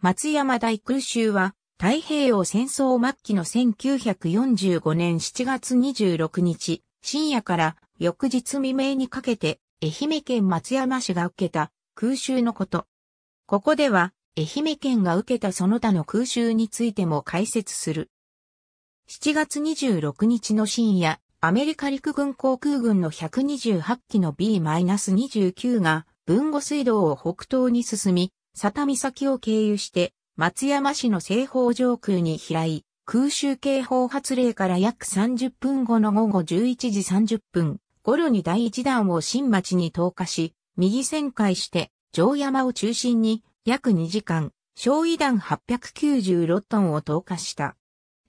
松山大空襲は、太平洋戦争末期の1945年7月26日、深夜から翌日未明にかけて、愛媛県松山市が受けた空襲のこと。ここでは、愛媛県が受けたその他の空襲についても解説する。7月26日の深夜、アメリカ陸軍航空軍の128機の B-29 が、文後水道を北東に進み、佐田岬を経由して、松山市の西方上空に飛来、空襲警報発令から約30分後の午後11時30分、頃に第1弾を新町に投下し、右旋回して、城山を中心に約2時間、焼夷弾896トンを投下した。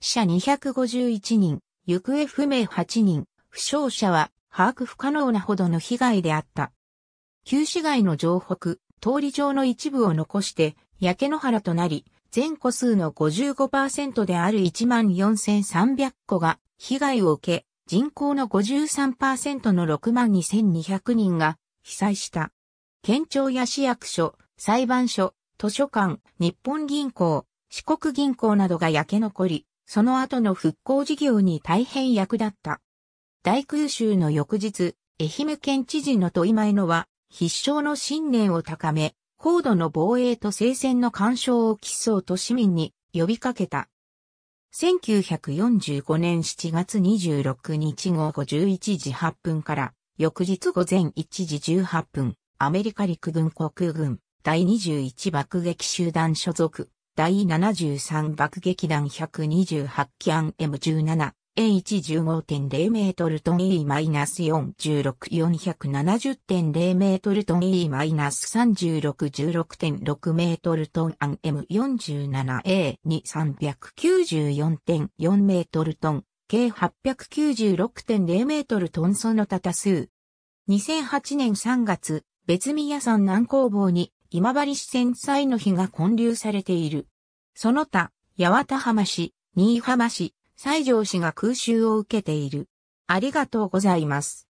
死者251人、行方不明8人、負傷者は把握不可能なほどの被害であった。旧市街の城北、通り上の一部を残して、焼け野原となり、全個数の55%である14,300個が被害を受け、人口の53%の62,200人が被災した。県庁や市役所、裁判所、図書館、日本銀行、四国銀行などが焼け残り、その後の復興事業に大変役立った。大空襲の翌日、愛媛県知事の問い前のは、必勝の信念を高め、高度の防衛と聖戦の干渉を競うと市民に呼びかけた。1945年7月26日午後11時8分から翌日午前1時18分、アメリカ陸軍国軍第21爆撃集団所属第73爆撃団128キャン M17 A115.0 メートルトン E-416 470.0メートルトン E-36 16.6メートルトン M47A2394.4 メートルトン計896.0メートルトンその他多数。2008年3月、別宮山南工房に今治市戦災の日が混流されている。その他、八幡浜市、新居浜市、西条氏が空襲を受けている。ありがとうございます。